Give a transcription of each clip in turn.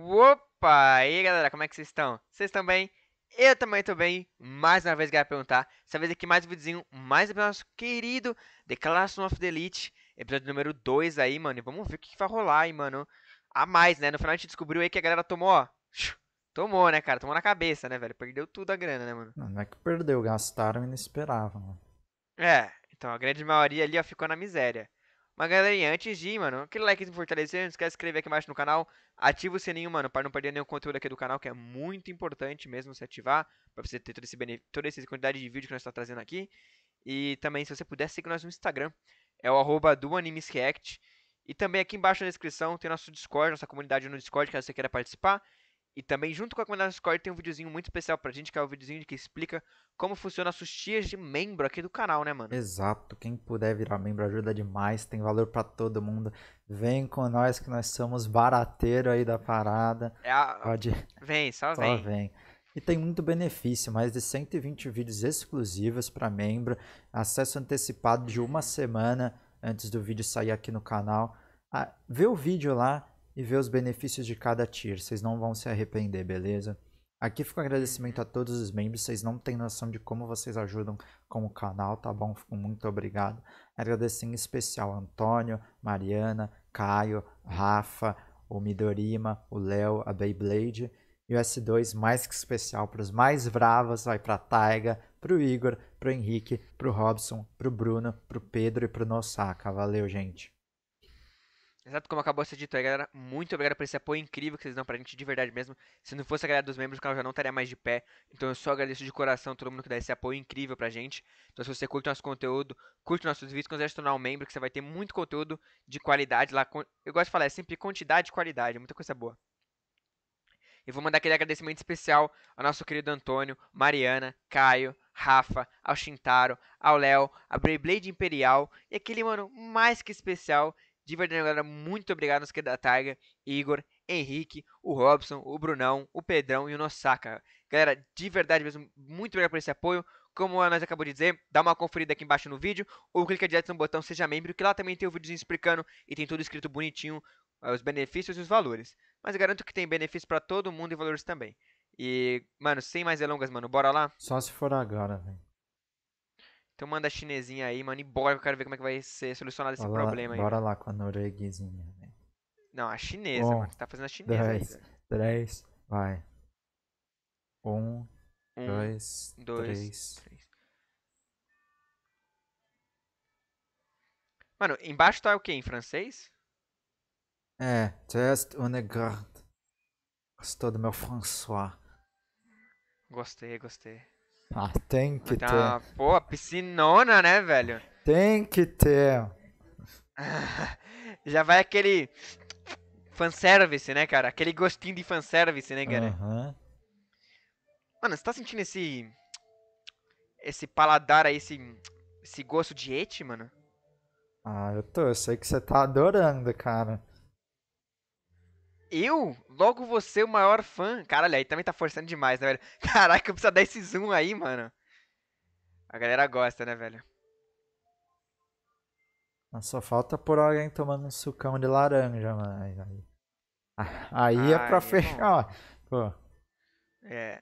Opa! E aí galera, como é que vocês estão? Vocês estão bem? Eu também tô bem. Mais uma vez, galera, perguntar. Essa vez aqui, mais um videozinho, mais do nosso querido The Classroom of the Elite, episódio número 2 aí, mano. E vamos ver o que, que vai rolar aí, mano. A mais, né? No final a gente descobriu aí que a galera tomou, ó. Tomou, né, cara? Tomou na cabeça, né, velho? Perdeu tudo a grana, né, mano? Não, não é que perdeu, gastaram e não esperavam. Né? É, então a grande maioria ali, ó, ficou na miséria. Mas galerinha, antes de ir, mano, aquele like me fortalecer, não esquece de se inscrever aqui embaixo no canal, ativa o sininho, mano, para não perder nenhum conteúdo aqui do canal, que é muito importante mesmo se ativar, para você ter todo esse toda essa quantidade de vídeo que nós estamos tá trazendo aqui. E também, se você puder, seguir nós no Instagram, é o arroba do E também aqui embaixo na descrição tem nosso Discord, nossa comunidade no Discord, caso você queira participar. E também, junto com a comunidade Discord, tem um videozinho muito especial pra gente, que é o videozinho que explica como funciona as sustias de membro aqui do canal, né, mano? Exato. Quem puder virar membro ajuda demais, tem valor para todo mundo. Vem com nós que nós somos barateiro aí da parada. É a... Pode. Vem, só, só vem. vem. E tem muito benefício, mais de 120 vídeos exclusivos para membro, acesso antecipado de uma semana antes do vídeo sair aqui no canal. Ah, vê o vídeo lá, e ver os benefícios de cada tier. Vocês não vão se arrepender, beleza? Aqui fica um agradecimento a todos os membros. Vocês não têm noção de como vocês ajudam com o canal, tá bom? Fico muito obrigado. Agradecer em especial a Antônio, Mariana, Caio, Rafa, o Midorima, o Léo, a Beyblade. E o S2 mais que especial para os mais bravas vai para a Taiga, para o Igor, para o Henrique, para o Robson, para o Bruno, para o Pedro e para o Nosaka. Valeu, gente! Exato como acabou essa dito aí, galera. Muito obrigado por esse apoio incrível que vocês dão pra gente, de verdade mesmo. Se não fosse a galera dos membros, o canal já não estaria mais de pé. Então eu só agradeço de coração todo mundo que dá esse apoio incrível pra gente. Então se você curte nosso conteúdo, curte nossos vídeos, considere se tornar um membro, que você vai ter muito conteúdo de qualidade lá. Eu gosto de falar, é sempre quantidade e qualidade, é muita coisa boa. E vou mandar aquele agradecimento especial ao nosso querido Antônio, Mariana, Caio, Rafa, ao Shintaro, ao Léo, a Beyblade Imperial e aquele, mano, mais que especial de verdade, galera, muito obrigado nos da Tiger, Igor, Henrique, o Robson, o Brunão, o Pedrão e o Nosaka. Galera, de verdade mesmo, muito obrigado por esse apoio. Como nós acabou de dizer, dá uma conferida aqui embaixo no vídeo ou clica direto no botão Seja Membro, que lá também tem o videozinho explicando e tem tudo escrito bonitinho, ah, os benefícios e os valores. Mas garanto que tem benefícios para todo mundo e valores também. E, mano, sem mais delongas, mano, bora lá? Só se for agora, velho. Então manda a chinesinha aí, mano, e bora que eu quero ver como é que vai ser solucionado esse bora problema aí. Bora lá com a norueguesinha, Não, a chinesa, um, mano. Você tá fazendo a chinesa dois, aí, Três, vai. Um, um dois, dois, três. três. Mano, embaixo tá o quê? Em francês? É, test Onegrand. Gostou do meu François. Gostei, gostei. Ah, tem que tá, ter. Pô, piscinona, né, velho? Tem que ter. Já vai aquele fanservice, né, cara? Aquele gostinho de fanservice, né, cara? Uhum. Mano, você tá sentindo esse. Esse paladar aí, esse. Esse gosto de et, mano? Ah, eu tô. Eu sei que você tá adorando, cara. Eu? Logo você, o maior fã? Caralho, aí também tá forçando demais, né, velho? Caraca, eu preciso dar esse zoom aí, mano. A galera gosta, né, velho? Só falta por alguém tomando um sucão de laranja, mano. Aí, ah, é pra aí fechar, ó. Pô. É.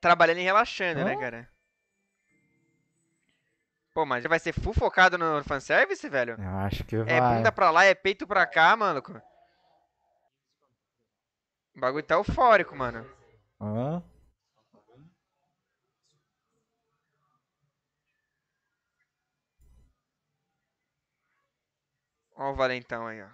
Trabalhando e relaxando, oh. né, cara? Pô, mas já vai ser full focado no fanservice, velho? Eu acho que é vai. É bunda pra lá, é peito pra cá, mano o bagulho tá eufórico, mano. Hã? Ó o valentão aí, ó.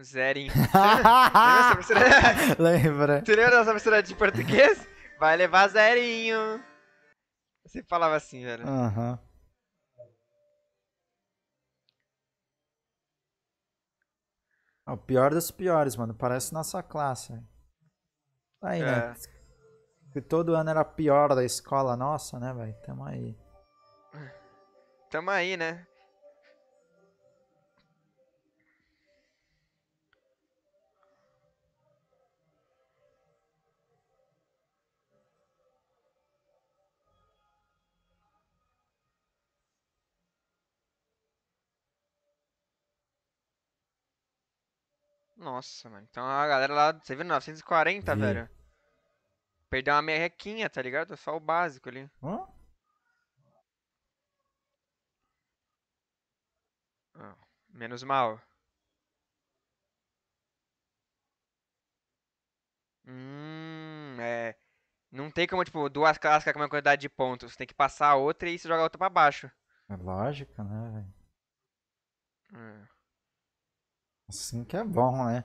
Zering. lembra, Tu lembra. Você dessa de português? Vai levar zerinho. Você falava assim, velho. Aham. Uhum. O pior dos piores, mano. Parece nossa classe. Aí, né? é. né? Que todo ano era pior da escola nossa, né, velho? Tamo aí. Tamo aí, né? Nossa, mano. Então a galera lá, você viu 940, hum. velho? Perdeu uma merrequinha, tá ligado? Só o básico ali. Hã? Ah, menos mal. Hum, é. Não tem como, tipo, duas clássicas com a mesma quantidade de pontos. Você tem que passar a outra e você joga a outra pra baixo. É lógica, né, velho? Hum. Assim que é bom, né?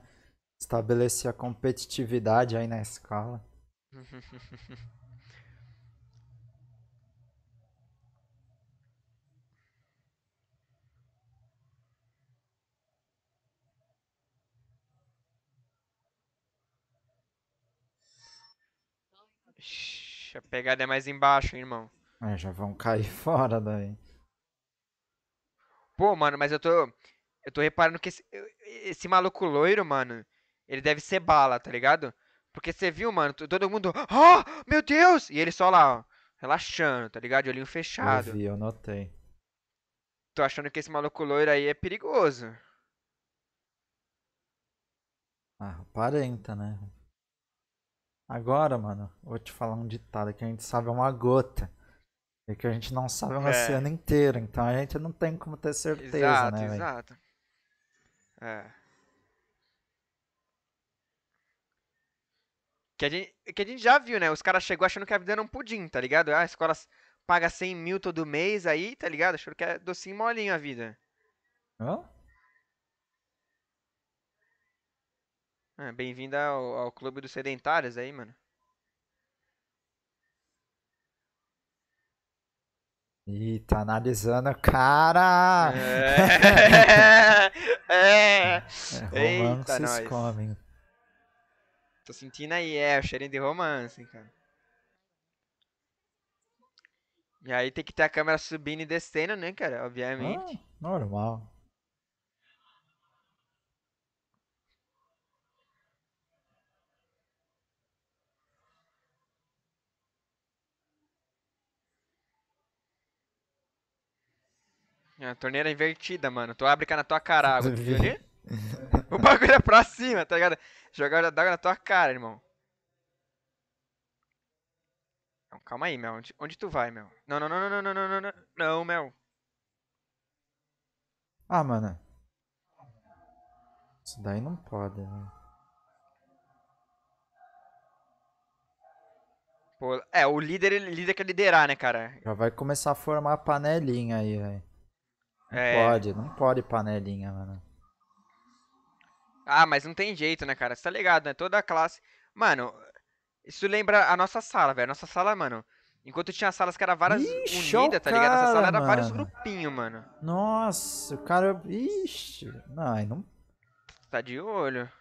Estabelecer a competitividade aí na escala. a pegada é mais embaixo, hein, irmão. É, já vão cair fora daí. Pô, mano, mas eu tô. Eu tô reparando que esse, esse maluco loiro, mano, ele deve ser uhum. bala, tá ligado? Porque você viu, mano, todo mundo, oh, meu Deus! E ele só lá, ó, relaxando, tá ligado? olhinho fechado. Eu vi, eu notei. Tô achando que esse maluco loiro aí é perigoso. Ah, aparenta, né? Agora, mano, vou te falar um ditado que a gente sabe é uma gota. E que a gente não sabe é um é. oceano inteiro. Então a gente não tem como ter certeza, exato, né? Exato, exato. É. Que a gente, que a gente já viu, né? Os caras chegou achando que a vida era um pudim, tá ligado? Ah, a escola paga 100 mil todo mês aí, tá ligado? Achando que é docinho molinho a vida. Hã? Ah, Bem-vinda ao, ao clube dos sedentários aí, mano. Ih, tá analisando, cara! É! é. é. é. Eita, vocês nós. comem. Tô sentindo aí, é, o cheirinho de romance, cara. E aí tem que ter a câmera subindo e descendo, né, cara? Obviamente. Ah, normal. É, torneira invertida, mano. Tu abre cá na tua cara água, tu viu ali? o bagulho é pra cima, tá ligado? Jogar daga na tua cara, irmão. calma aí, Mel. Onde, onde tu vai, Mel? Não, não, não, não, não, não, não, não, não, Mel. Ah, mano. Isso daí não pode, né? Pô, é, o líder, ele, líder quer liderar, né, cara? Já vai começar a formar panelinha aí, velho. Não é... pode, não pode panelinha, mano. Ah, mas não tem jeito, né, cara? Você tá ligado, né? Toda a classe. Mano, isso lembra a nossa sala, velho. Nossa sala, mano. Enquanto tinha salas que eram várias Ixi, unidas, tá ligado? Cara, sala era mano. vários grupinhos, mano. Nossa, o cara. Ixi. Ai, não. Tá de olho.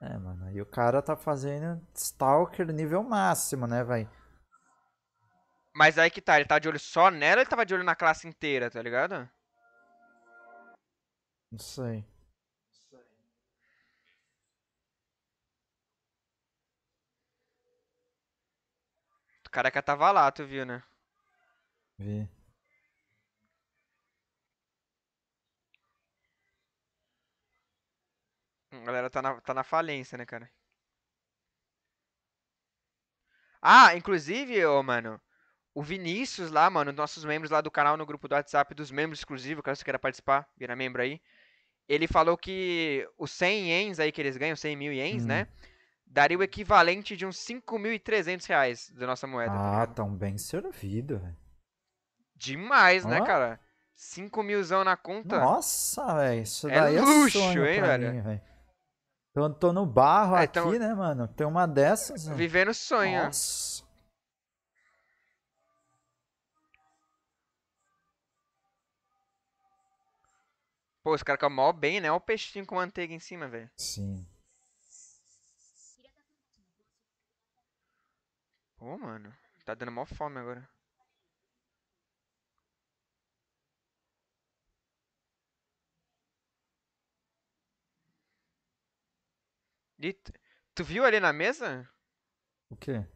É, mano. E o cara tá fazendo Stalker nível máximo, né, velho? Mas aí que tá, ele tá de olho só nela ou ele tava de olho na classe inteira, tá ligado? Não sei. O careca tava tá lá, tu viu, né? Vi. A galera tá na, tá na falência, né, cara? Ah, inclusive, ô, mano, o Vinícius lá, mano, nossos membros lá do canal no grupo do WhatsApp, dos membros exclusivos, caso você queira participar, vira membro aí. Ele falou que os 100 ienes aí que eles ganham, 100 mil ienes, uhum. né? daria o equivalente de uns 5.300 reais da nossa moeda. Ah, tá tão bem servido, velho. Demais, ah? né, cara? 5 milzão na conta. Nossa, velho. Isso é daí é luxo, é hein, velho? Mim, véio. Tô, tô no barro é, aqui, então, né, mano? Tem uma dessas. Vivendo sonho. Nossa. Pô, os caras comem mó bem, né? Olha o peixinho com manteiga em cima, velho. Sim. Ô, oh, mano. Tá dando mó fome agora. E tu viu ali na mesa? O quê?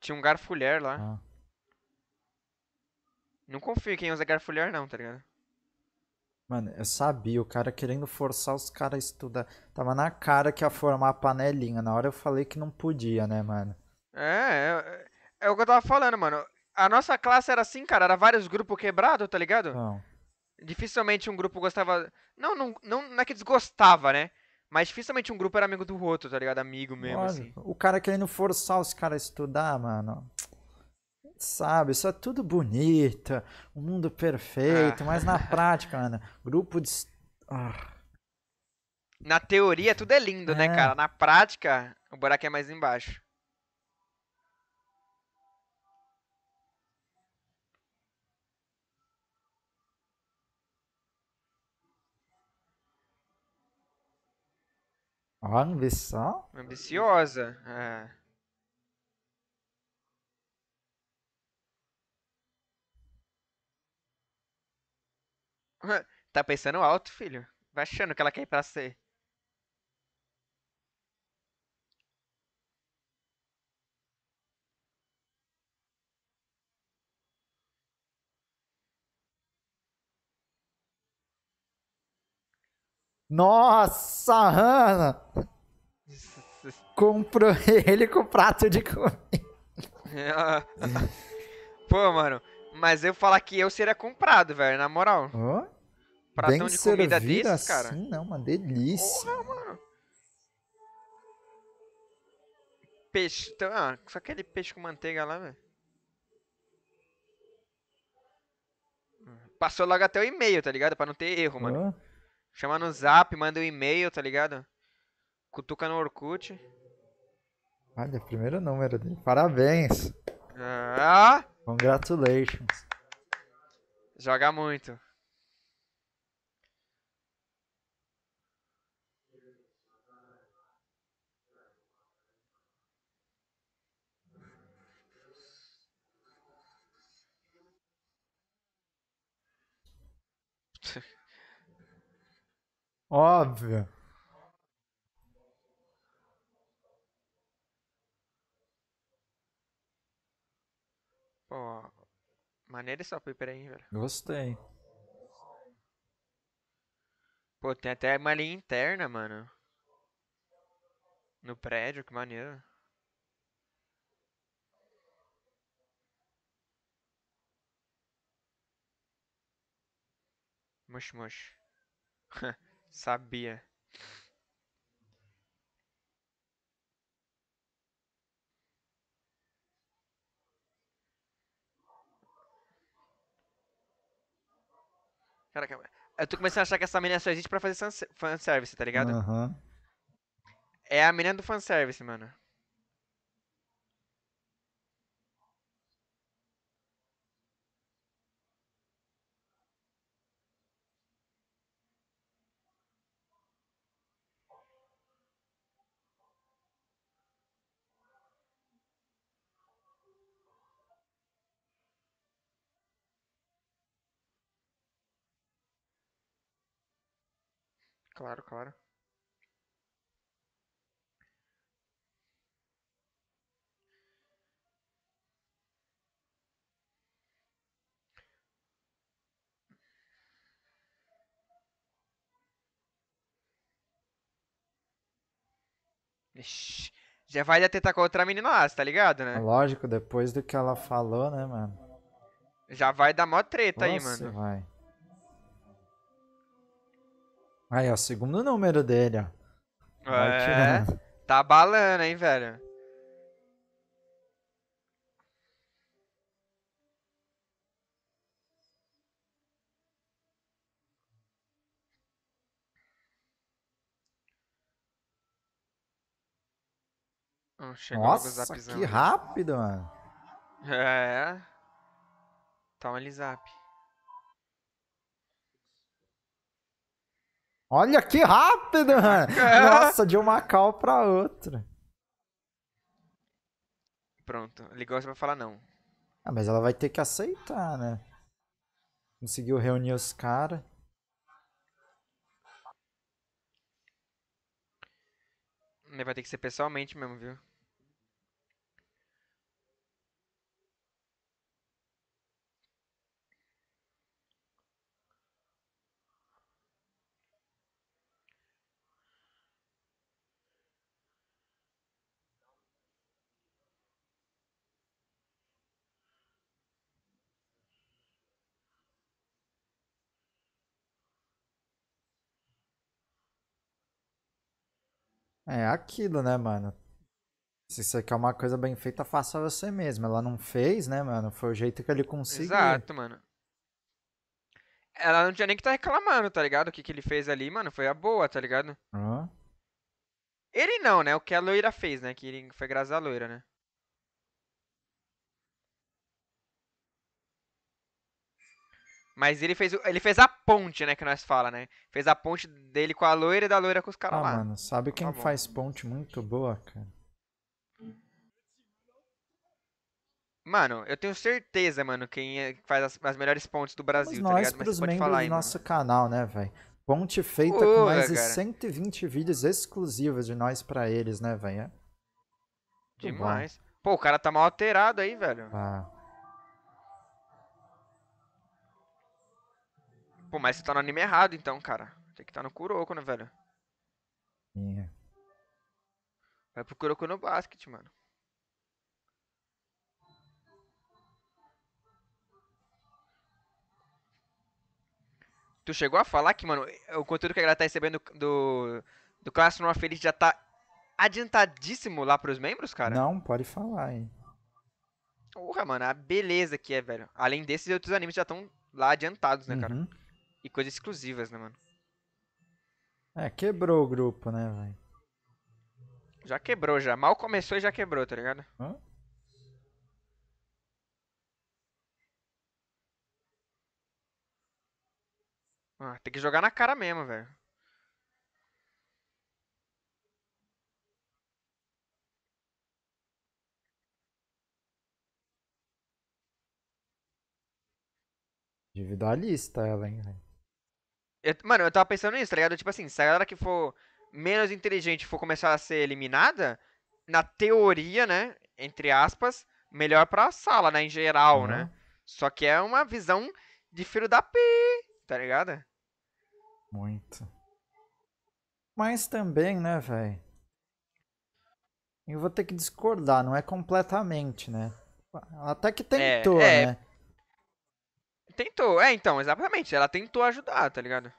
Tinha um garfulher lá. Ah. Não confio em quem usa garfulher não, tá ligado? Mano, eu sabia, o cara querendo forçar os caras a estudar. Tava na cara que ia formar a panelinha. Na hora eu falei que não podia, né, mano? É, é, é, é o que eu tava falando, mano. A nossa classe era assim, cara, era vários grupos quebrados, tá ligado? Não. Dificilmente um grupo gostava. Não, não, não, não é que desgostava, né? Mas dificilmente um grupo era amigo do outro, tá ligado? Amigo mesmo, Olha, assim. O cara querendo forçar os caras a estudar, mano. Sabe, isso é tudo bonito, o um mundo perfeito, ah. mas na ah. prática, mano, grupo de. Ah. Na teoria tudo é lindo, né, é. né, cara? Na prática, o buraco é mais embaixo. Ah, ambição? Ambiciosa. É. Tá pensando alto, filho. Vai achando que ela quer ir pra ser. Nossa, Hanna! Comprou ele com prato de comida. Pô, mano, mas eu falar que eu seria comprado, velho, na moral. Oh, Pratão de comida desse, assim, cara. Não, uma delícia. Porra, mano. Peixe, então, ah, só aquele peixe com manteiga lá, velho. Passou logo até o e-mail, tá ligado? Pra não ter erro, oh. mano. Chama no zap, manda um e-mail, tá ligado? Cutuca no Orkut. Olha, primeiro número dele. Parabéns! Ah! Congratulations! Joga muito. Óbvio. Pô, maneira essa paper aí, velho. Gostei. Pô, tem até uma linha interna, mano. No prédio, que maneiro. Mush, mush. Sabia. Caraca, eu tô começando a achar que essa menina só existe pra fazer fanservice, tá ligado? Aham. É a menina do fanservice, mano. Claro, claro. Ixi, já vai tentar com outra menina lá, tá ligado, né? Lógico, depois do que ela falou, né, mano? Já vai dar mó treta Nossa, aí, mano. Vai. Aí, ó, segundo número dele, ó. É, tá balando, hein, velho. Chegou Nossa, que rápido, mano. É. Toma ele zap. Olha que rápido, mano. É. Nossa, de uma cal pra outra. Pronto, você pra falar não. Ah, mas ela vai ter que aceitar, né? Conseguiu reunir os caras. Vai ter que ser pessoalmente mesmo, viu? É aquilo, né, mano? Se você quer é uma coisa bem feita, faça você mesmo. Ela não fez, né, mano? Foi o jeito que ele conseguiu. Exato, mano. Ela não tinha nem que estar tá reclamando, tá ligado? O que, que ele fez ali, mano, foi a boa, tá ligado? Uhum. Ele não, né? O que a loira fez, né? Que foi graças à loira, né? Mas ele fez, ele fez a ponte, né, que nós fala, né? Fez a ponte dele com a loira e da loira com os caras ah, lá. mano, sabe então quem tá faz ponte muito boa, cara? Mano, eu tenho certeza, mano, quem é, faz as, as melhores pontes do Brasil, Mas tá nós, ligado? Mas pros membros falar aí, do nosso mano. canal, né, velho? Ponte feita com mais cara. de 120 vídeos exclusivos de nós para eles, né, velho? É? Demais. Bom. Pô, o cara tá mal alterado aí, velho. Ah. Pô, mas você tá no anime errado então, cara. Tem que estar tá no Kuroko, né, velho? É. Vai pro Kuroko no basket, mano. Tu chegou a falar que, mano, o conteúdo que a galera tá recebendo do, do Classroom of Elite já tá adiantadíssimo lá pros membros, cara? Não, pode falar hein. Porra, mano, a beleza que é, velho. Além desses, outros animes já estão lá adiantados, né, uhum. cara? E coisas exclusivas, né, mano? É, quebrou o grupo, né, velho? Já quebrou, já. Mal começou e já quebrou, tá ligado? Hã? Ah, tem que jogar na cara mesmo, velho. Individualista ela, hein, velho. Eu, mano, eu tava pensando nisso, tá ligado? Tipo assim, se a galera que for menos inteligente for começar a ser eliminada, na teoria, né? Entre aspas, melhor pra sala, né? Em geral, uhum. né? Só que é uma visão de filho da p tá ligado? Muito. Mas também, né, velho? Eu vou ter que discordar, não é completamente, né? Até que é, tentou, é, é, né? Tentou. É, então, exatamente. Ela tentou ajudar, tá ligado?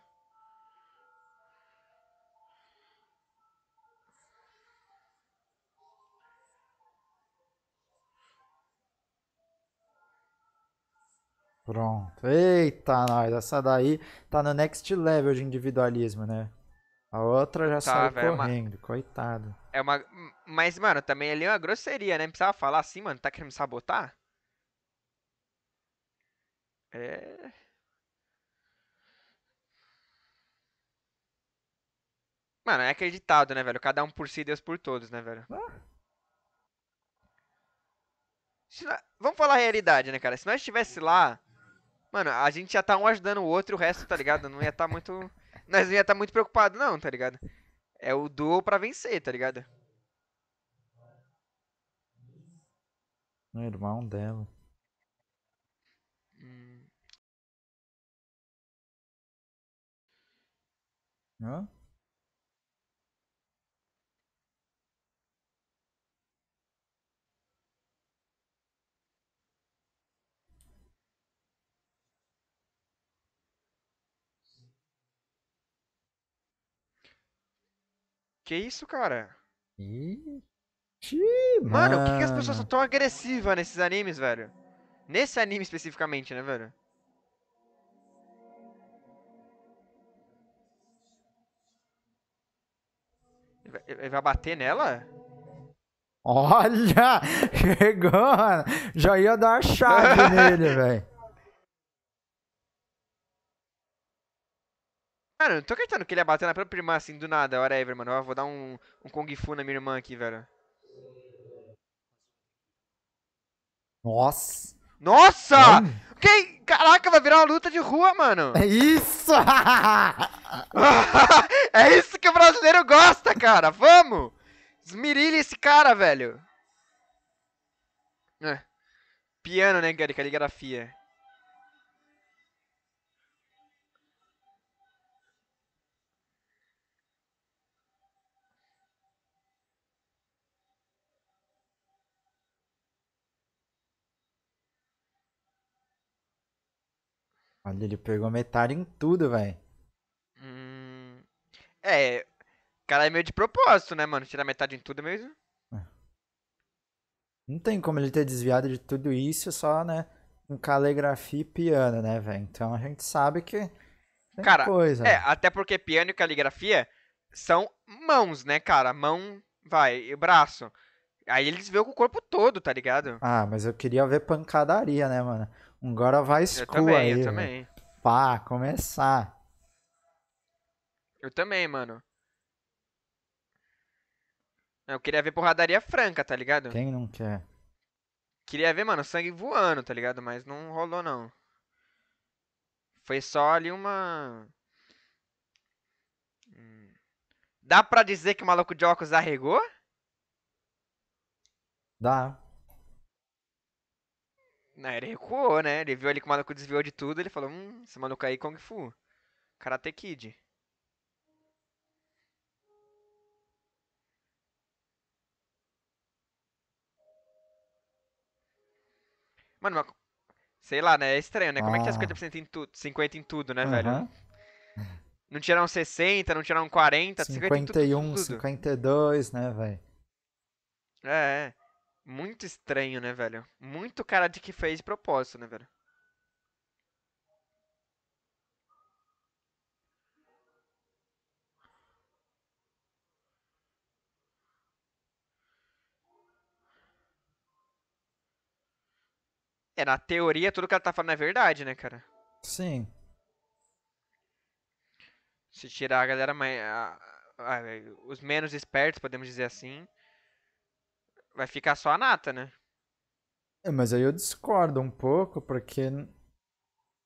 Pronto. Eita, nós. Essa daí tá no next level de individualismo, né? A outra já tá, saiu véio, é correndo, uma... coitado. É uma. Mas, mano, também ali é uma grosseria, né? Não precisava falar assim, mano. Tá querendo me sabotar? É. Mano, é acreditado, né, velho? Cada um por si, Deus por todos, né, velho? Nós... Vamos falar a realidade, né, cara? Se nós estivesse lá, mano, a gente ia tá um ajudando o outro e o resto, tá ligado? Não ia tá muito. nós não ia tá muito preocupado, não, tá ligado? É o duo pra vencer, tá ligado? meu irmão dela. Hã? Que isso, cara? Ixi, mano, mano, por que, que as pessoas são tão agressivas nesses animes, velho? Nesse anime especificamente, né, velho? Ele vai bater nela? Olha! Chegou! Já ia dar a chave nele, velho. Cara, eu não tô acreditando que ele ia bater na própria irmã assim do nada, whatever, mano. Eu vou dar um, um Kung Fu na minha irmã aqui, velho. Nossa! Nossa! Quem caraca, vai virar uma luta de rua, mano. É isso! é isso que o brasileiro gosta, cara. Vamos! Esmirilha esse cara, velho. É. Piano, né, cara? É Caligrafia. Olha, ele pegou metade em tudo, velho. Hum... É, cara é meio de propósito, né, mano? Tirar metade em tudo é mesmo. Não tem como ele ter desviado de tudo isso, é só, né, com caligrafia e piano, né, velho? Então a gente sabe que tem cara, coisa. É, até porque piano e caligrafia são mãos, né, cara? Mão, vai, e braço. Aí ele desviou com o corpo todo, tá ligado? Ah, mas eu queria ver pancadaria, né, mano? Um God of High School eu também, aí, eu também. Pá, começar. Eu também, mano. Eu queria ver porradaria franca, tá ligado? Quem não quer? Queria ver, mano, sangue voando, tá ligado? Mas não rolou, não. Foi só ali uma... Hum. Dá pra dizer que o maluco de óculos arregou? Dá. Não, ele recuou, né? Ele viu ali que o maluco desviou de tudo, ele falou, hum, esse maluco aí é Kung Fu. Karate Kid. Mano, mas, sei lá, né? É estranho, né? Como é que tinha é ah. 50% em tudo, 50 em tudo, né, uhum. velho? Não tiraram 60, não tiraram 40, 51, 50 em tudo, tudo. 52, né, velho? É, é. Muito estranho, né, velho? Muito cara de que fez propósito, né, velho? É, na teoria, tudo que ela tá falando é verdade, né, cara? Sim. Se tirar a galera mais. A, a, os menos espertos, podemos dizer assim vai ficar só a nata, né? É, mas aí eu discordo um pouco, porque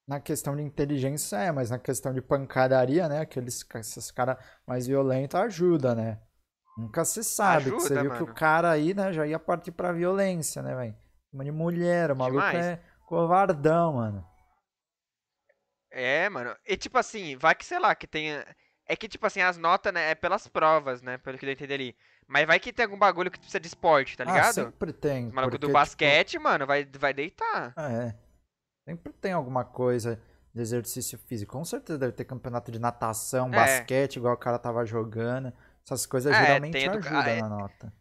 na questão de inteligência é, mas na questão de pancadaria, né? Aqueles esses cara mais violento ajuda, né? Nunca se sabe. Ajuda, que você viu mano. que o cara aí, né, já ia partir pra violência, né, velho? Uma de mulher, o maluco Demais. é covardão, mano. É, mano. E tipo assim, vai que, sei lá, que tenha. É que, tipo assim, as notas, né, é pelas provas, né? Pelo que eu entendi ali. Mas vai que tem algum bagulho que precisa de esporte, tá ah, ligado? Ah, sempre tem. O maluco do basquete, tipo... mano, vai, vai deitar. Ah, é. Sempre tem alguma coisa de exercício físico. Com certeza deve ter campeonato de natação, é. basquete, igual o cara tava jogando. Essas coisas é, geralmente educa... ajudam ah, é... na nota.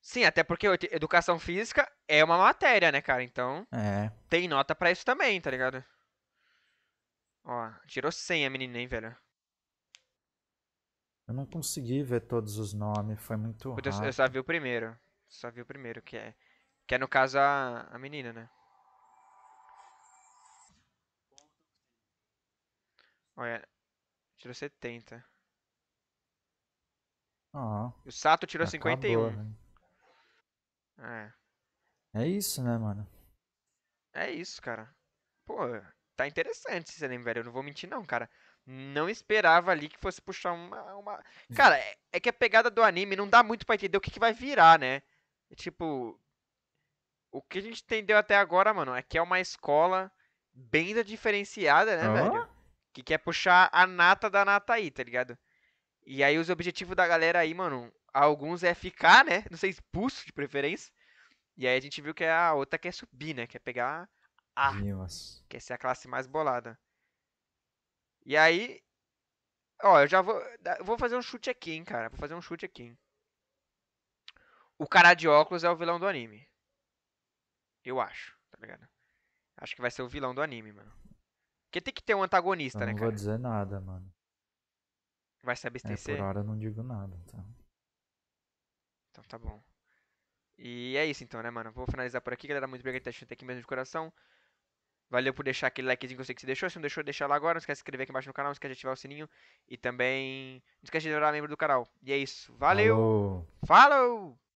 Sim, até porque educação física é uma matéria, né, cara? Então, é. tem nota para isso também, tá ligado? Ó, tirou 100 a menina, hein, velho? Eu não consegui ver todos os nomes, foi muito Puta, rápido. Eu só vi o primeiro. Só vi o primeiro, que é. Que é no caso a, a menina, né? Olha, tirou 70. Oh, o Sato tirou acabou, 51. Véio. Né? É. É isso, né, mano? É isso, cara. Pô, tá interessante esse anime, velho. Eu não vou mentir, não, cara não esperava ali que fosse puxar uma. uma... Hum. Cara, é, é, que a pegada do anime não dá muito pra entender o que, que vai virar, né? É, tipo. O que a gente entendeu até agora, mano, é que é uma escola bem diferenciada, né, oh? velho? Que quer puxar a nata da nata aí, tá ligado? E aí os objetivos da galera aí, mano, alguns é ficar, né? Não sei expulso de preferência. E aí a gente viu que é a outra quer subir, né? Quer pegar a. Nossa. Quer ser a classe mais bolada. E aí, ó, eu já vou, vou fazer um chute aqui, hein, cara. Vou fazer um chute aqui. O cara de óculos é o vilão do anime. Eu acho, tá ligado? Acho que vai ser o vilão do anime, mano. Porque tem que ter um antagonista, eu né, cara? Não vou dizer nada, mano. Vai se abstencer? É, por hora eu não digo nada, então. Então tá bom. E é isso então, né, mano? Vou finalizar por aqui, galera. Muito obrigado por estar assistindo até aqui mesmo de coração. Valeu por deixar aquele likezinho que eu sei que você deixou. Se não deixou, deixa lá agora. Não esquece de se inscrever aqui embaixo no canal. Não esquece de ativar o sininho. E também não esquece de virar membro do canal. E é isso. Valeu! Falou! Falou.